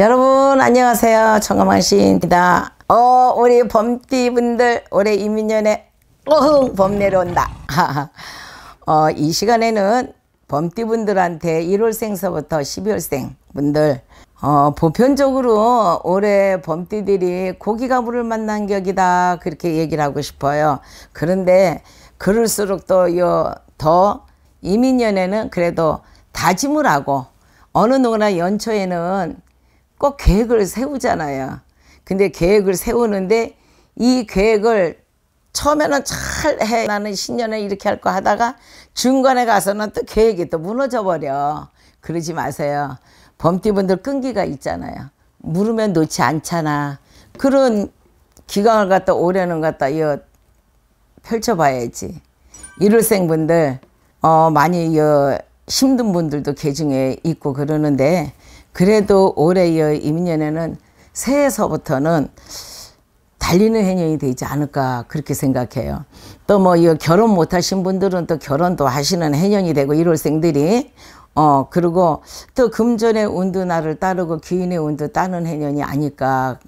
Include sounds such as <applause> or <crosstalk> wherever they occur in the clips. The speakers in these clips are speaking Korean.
여러분 안녕하세요. 청감망신입니다어 우리 범띠분들 올해 이민년에 어흥 범 내려온다. <laughs> 어, 이 시간에는 범띠분들한테 1월생서부터 12월생 분들 어, 보편적으로 올해 범띠들이 고기가 물을 만난 격이다 그렇게 얘기를 하고 싶어요. 그런데 그럴수록 또 더 이민년에는 그래도 다짐을 하고 어느 누구나 연초에는 꼭 계획을 세우잖아요. 근데 계획을 세우는데 이 계획을 처음에는 잘 해. 나는 신년에 이렇게 할 거 하다가 중간에 가서는 또 계획이 또 무너져 버려. 그러지 마세요. 범띠분들 끈기가 있잖아요. 물으면 놓지 않잖아. 그런 기강을 갖다 오려는 갖다 이어 펼쳐봐야지. 일월생 분들 어 많이 이 힘든 분들도 개 그 중에 있고 그러는데 그래도 올해의 임년에는 새해서부터는 달리는 해년이 되지 않을까 그렇게 생각해요. 또뭐 결혼 못하신 분들은 또 결혼도 하시는 해년이 되고 일월생들이 어 그리고 또 금전의 운도 나를 따르고 귀인의 운도 따는 해년이 아닐까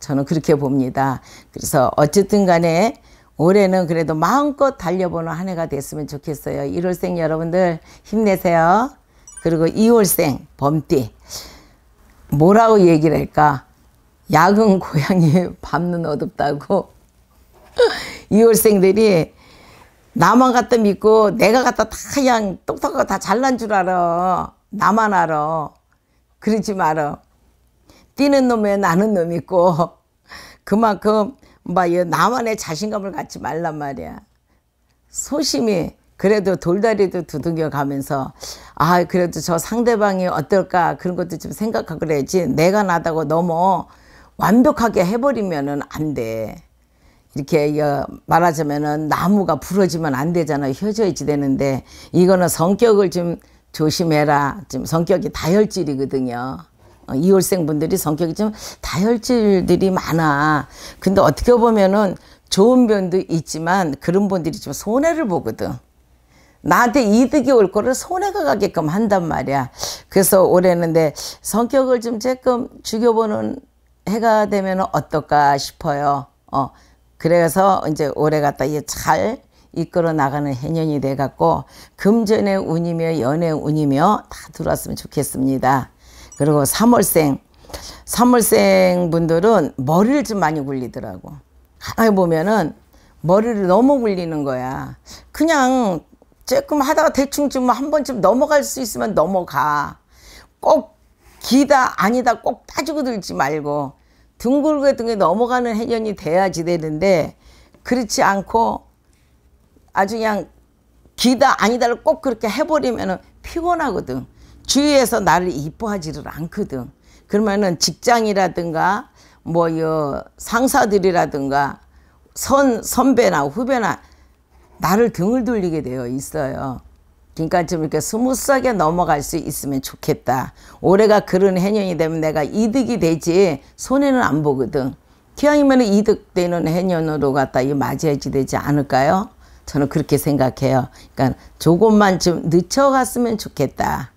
저는 그렇게 봅니다. 그래서 어쨌든 간에 올해는 그래도 마음껏 달려보는 한 해가 됐으면 좋겠어요. 일월생 여러분들 힘내세요. 그리고 2월생 범띠 뭐라고 얘기를 할까 야근 고양이 <laughs> 밤눈 어둡다고 2월생들이 <laughs> 나만 갖다 믿고 내가 갖다 다 그냥 똑똑하고 다 잘난 줄 알아 나만 알아 그러지 말아 뛰는 놈에 나는 놈 있고 <laughs> 그만큼 막 뭐 나만의 자신감을 갖지 말란 말이야 소심히 그래도 돌다리도 두둥겨 가면서 아 그래도 저 상대방이 어떨까 그런 것도 좀 생각하고 그래야지 내가 나다고 너무 완벽하게 해버리면은 안 돼. 이렇게 말하자면은 나무가 부러지면 안 되잖아. 어져야지 되는데 이거는 성격을 좀 조심해라. 지금 성격이 다혈질이거든요. 어, 이월생 분들이 성격이 좀 다혈질들이 많아. 근데 어떻게 보면은 좋은 면도 있지만 그런 분들이 좀 손해를 보거든. 나한테 이득이 올 거를 손해가 가게끔 한단 말이야. 그래서 올해는 내 성격을 좀 조금 죽여보는 해가 되면 어떨까 싶어요. 어. 그래서 이제 올해 갖다 잘 이끌어 나가는 해년이 돼갖고 금전의 운이며 연애 운이며 다 들어왔으면 좋겠습니다. 그리고 3월생 3월생 분들은 머리를 좀 많이 굴리더라고. 하나 히 보면은 머리를 너무 굴리는 거야. 그냥 조금 하다가 대충 좀 한 번쯤 넘어갈 수 있으면 넘어가. 꼭 기다 아니다 꼭 따지고 들지 말고 둥글게 등에 넘어가는 해년이 돼야지 되는데 그렇지 않고 아주 그냥 기다 아니다를 꼭 그렇게 해버리면 피곤하거든. 주위에서 나를 이뻐하지를 않거든. 그러면은 직장이라든가 뭐여 상사들이라든가 선 선배나 후배나 나를 등을 돌리게 되어 있어요. 그러니까 좀 이렇게 스무스하게 넘어갈 수 있으면 좋겠다. 올해가 그런 해년이 되면 내가 이득이 되지 손해는 안 보거든. 기왕이면 이득되는 해년으로 갖다 맞이해지 되지 않을까요? 저는 그렇게 생각해요. 그러니까 조금만 좀 늦춰갔으면 좋겠다.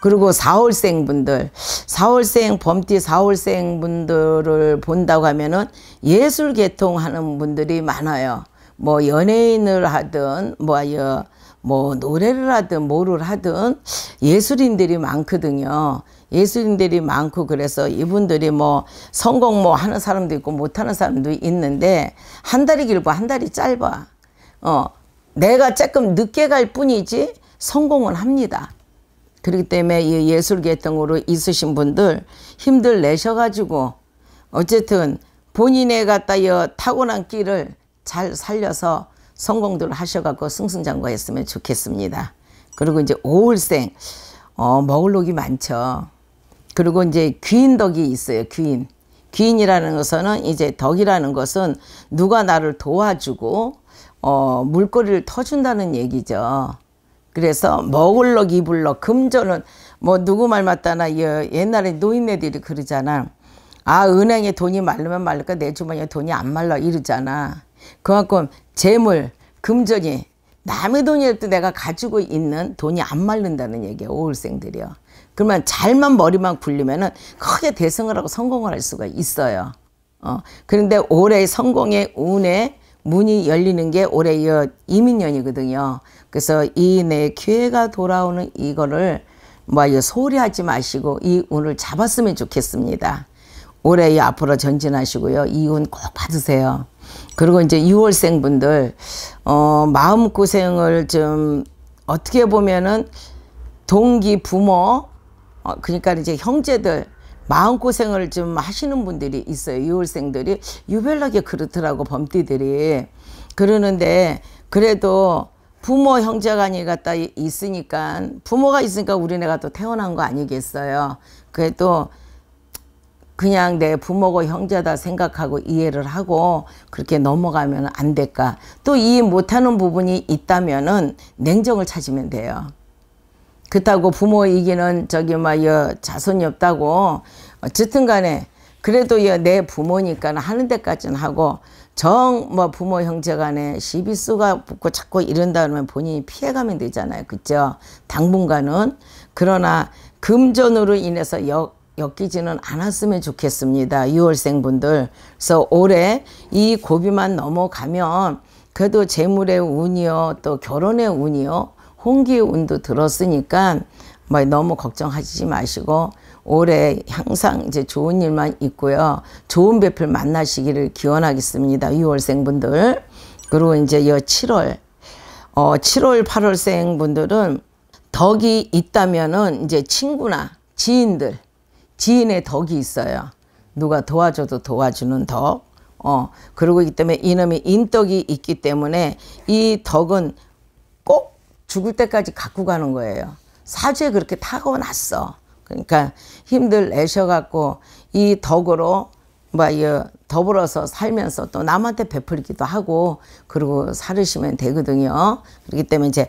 그리고 4월생 분들, 4월생, 범띠 4월생 분들을 본다고 하면은 예술 개통하는 분들이 많아요. 뭐 연예인을 하든 뭐여 뭐 노래를 하든 뭐를 하든 예술인들이 많거든요. 예술인들이 많고 그래서 이분들이 뭐 성공 뭐 하는 사람도 있고 못하는 사람도 있는데 한 달이 길고 한 달이 짧아. 어, 내가 조금 늦게 갈 뿐이지 성공은 합니다. 그렇기 때문에 이 예술 계통으로 있으신 분들 힘들 내셔가지고 어쨌든 본인의 갖다 여 타고난 끼를 잘 살려서 성공들 하셔갖고 승승장구했으면 좋겠습니다. 그리고 이제 오월생 어, 먹을 녹이 많죠. 그리고 이제 귀인 덕이 있어요. 귀인. 귀인이라는 것은 이제 덕이라는 것은 누가 나를 도와주고 어, 물꼬리를 터준다는 얘기죠. 그래서 먹을럭 입을럭 금전은 뭐 누구 말 맞다나 옛날에 노인네들이 그러잖아. 아 은행에 돈이 말르면 말를까 내 주머니에 돈이 안 말라 이러잖아. 그만큼 재물, 금전이 남의 돈이라도 내가 가지고 있는 돈이 안 말른다는 얘기예요오월생들이요 그러면 잘만 머리만 굴리면은 크게 대성을 하고 성공을 할 수가 있어요. 어. 그런데 올해 성공의 운에 문이 열리는 게 올해 이민년이거든요. 그래서 이 내 기회가 돌아오는 이거를 뭐 소홀히 하지 마시고 이 운을 잡았으면 좋겠습니다. 올해 앞으로 전진하시고요. 이 운 꼭 받으세요. 그리고 이제 6월생 분들, 어, 마음고생을 좀 어떻게 보면은 동기, 부모, 어, 그러니까 이제 형제들, 마음고생을 좀 하시는 분들이 있어요. 6월생들이. 유별나게 그렇더라고, 범띠들이. 그러는데, 그래도 부모 형제간이 갖다 있으니까 부모가 있으니까 우리네가 또 태어난 거 아니겠어요. 그래도 그냥 내 부모고 형제다 생각하고 이해를 하고 그렇게 넘어가면 안 될까. 또 이해 못하는 부분이 있다면은 냉정을 찾으면 돼요. 그렇다고 부모 이기는 저기 막여 자손이 없다고 어쨌든 간에 그래도 여 내 부모니까 하는 데까지는 하고 정 뭐 부모 형제 간에 시비수가 붙고 자꾸 이런다면 본인이 피해가면 되잖아요. 그죠? 당분간은 그러나 금전으로 인해서 역 엮이지는 않았으면 좋겠습니다. 6월생분들. 그래서 올해 이 고비만 넘어가면 그래도 재물의 운이요, 또 결혼의 운이요, 홍기 의 운도 들었으니까 뭐 너무 걱정하지 마시고 올해 항상 이제 좋은 일만 있고요. 좋은 배필 만나시기를 기원하겠습니다. 6월생분들. 그리고 이제 여 7월, 어, 7월, 8월생분들은 덕이 있다면은 이제 친구나 지인들 지인의 덕이 있어요. 누가 도와줘도 도와주는 덕. 어, 그러기 때문에 이놈이 인덕이 있기 때문에 이 덕은 꼭 죽을 때까지 갖고 가는 거예요. 사주에 그렇게 타고났어. 그러니까 힘들 내셔갖고 이 덕으로 뭐 더불어서 살면서 또 남한테 베풀기도 하고 그리고 살으시면 되거든요. 그렇기 때문에 이제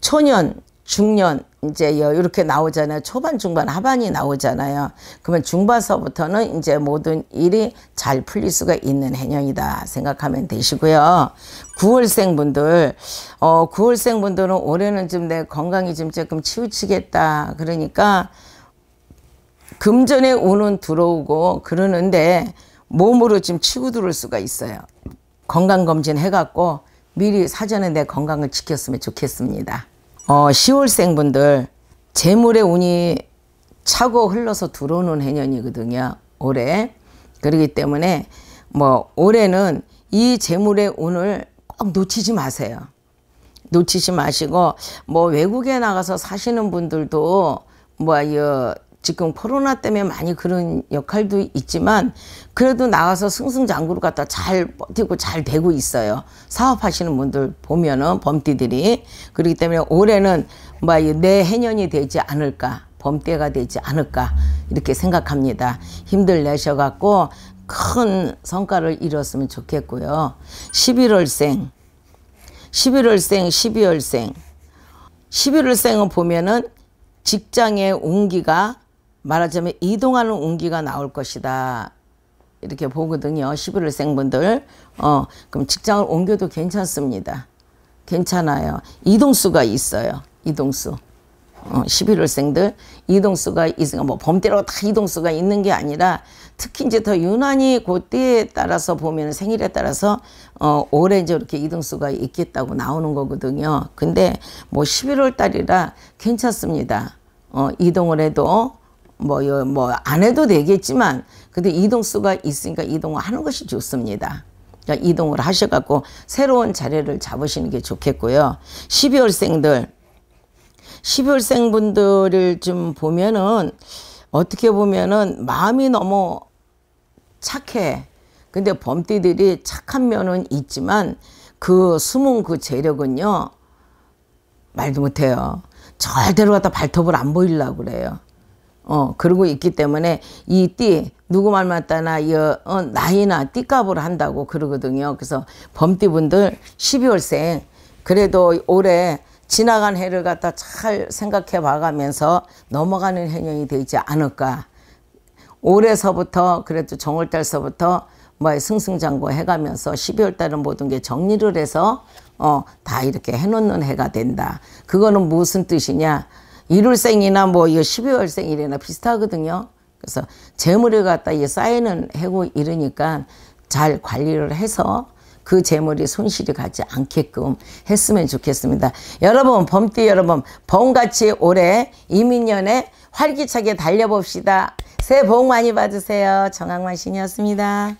초년 중년 이제 이렇게 나오잖아요. 초반, 중반, 하반이 나오잖아요. 그러면 중반서부터는 이제 모든 일이 잘 풀릴 수가 있는 해년이다 생각하면 되시고요. 9월생 분들, 어, 9월생 분들은 올해는 좀 내 건강이 좀 조금 치우치겠다. 그러니까 금전의 운은 들어오고 그러는데 몸으로 지금 치고 들어올 수가 있어요. 건강검진 해갖고 미리 사전에 내 건강을 지켰으면 좋겠습니다. 어, 10월생분들 재물의 운이 차고 흘러서 들어오는 해년이거든요. 올해. 그러기 때문에 뭐 올해는 이 재물의 운을 꼭 놓치지 마세요. 놓치지 마시고 뭐 외국에 나가서 사시는 분들도 뭐 지금 코로나 때문에 많이 그런 역할도 있지만 그래도 나와서 승승장구를 갖다 잘 버티고 잘 되고 있어요. 사업하시는 분들 보면은 범띠들이 그렇기 때문에 올해는 뭐내 해년이 되지 않을까 범띠가 되지 않을까 이렇게 생각합니다. 힘들 내셔갖고 큰 성과를 이뤘으면 좋겠고요. 11월생, 11월생, 12월생, 11월생은 보면은 직장의 운기가 말하자면 이동하는 운기가 나올 것이다. 이렇게 보거든요. 11월 생분들. 어, 그럼 직장을 옮겨도 괜찮습니다. 괜찮아요. 이동수가 있어요. 이동수. 어, 11월 생들 이동수가 있으니까 뭐 범대로 다 이동수가 있는 게 아니라 특히 이제 더 유난히 그때에 따라서 보면 생일에 따라서 어, 올해 이제 이렇게 이동수가 있겠다고 나오는 거거든요. 근데 뭐 11월 달이라 괜찮습니다. 어, 이동을 해도 뭐요 뭐안 해도 되겠지만 근데 이동수가 있으니까 이동을 하는 것이 좋습니다. 그러니까 이동을 하셔갖고 새로운 자리를 잡으시는 게 좋겠고요. 12월생들 12월생 분들을 좀 보면은 어떻게 보면은 마음이 너무 착해. 근데 범띠들이 착한 면은 있지만 그 숨은 그 재력은요 말도 못해요. 절대로 갖다 발톱을 안 보이려고 그래요. 어, 그러고 있기 때문에 이 띠, 누구 말 맞다나, 여, 어, 나이나 띠값으로 한다고 그러거든요. 그래서 범띠분들 12월생, 그래도 올해 지나간 해를 갖다 잘 생각해 봐가면서 넘어가는 해년이 되지 않을까. 올해서부터, 그래도 정월달서부터 뭐 승승장구 해가면서 12월 달은 모든 게 정리를 해서 어, 다 이렇게 해놓는 해가 된다. 그거는 무슨 뜻이냐? 일월생이나 뭐 12월생이나 비슷하거든요. 그래서 재물을 갖다 이 쌓이는 해고 이러니까 잘 관리를 해서 그 재물이 손실이 가지 않게끔 했으면 좋겠습니다. 여러분 범띠 여러분 범같이 올해 이민년에 활기차게 달려봅시다. 새해 복 많이 받으세요. 정학만 신이었습니다.